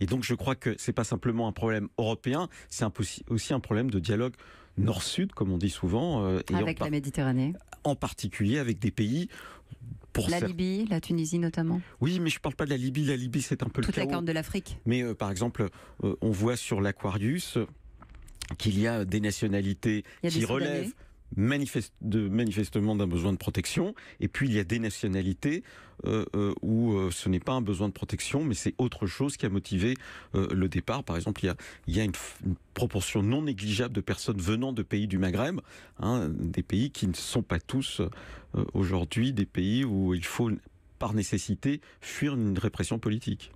Et donc je crois que c'est pas simplement un problème européen, c'est aussi un problème de dialogue nord-sud, comme on dit souvent. Euh, avec la Méditerranée. En particulier avec des pays pour la Libye, la Tunisie notamment. Oui, mais je parle pas de la Libye. La Libye, c'est un peu Toute la corne de l'Afrique. Mais euh, par exemple, euh, on voit sur l'Aquarius qu'il y a des nationalités qui relèvent manifestement d'un besoin de protection, et puis il y a des nationalités euh, euh, où euh, ce n'est pas un besoin de protection, mais c'est autre chose qui a motivé le départ. Par exemple, il y a, une, proportion non négligeable de personnes venant de pays du Maghreb, hein, des pays qui ne sont pas tous aujourd'hui des pays où il faut par nécessité fuir une répression politique.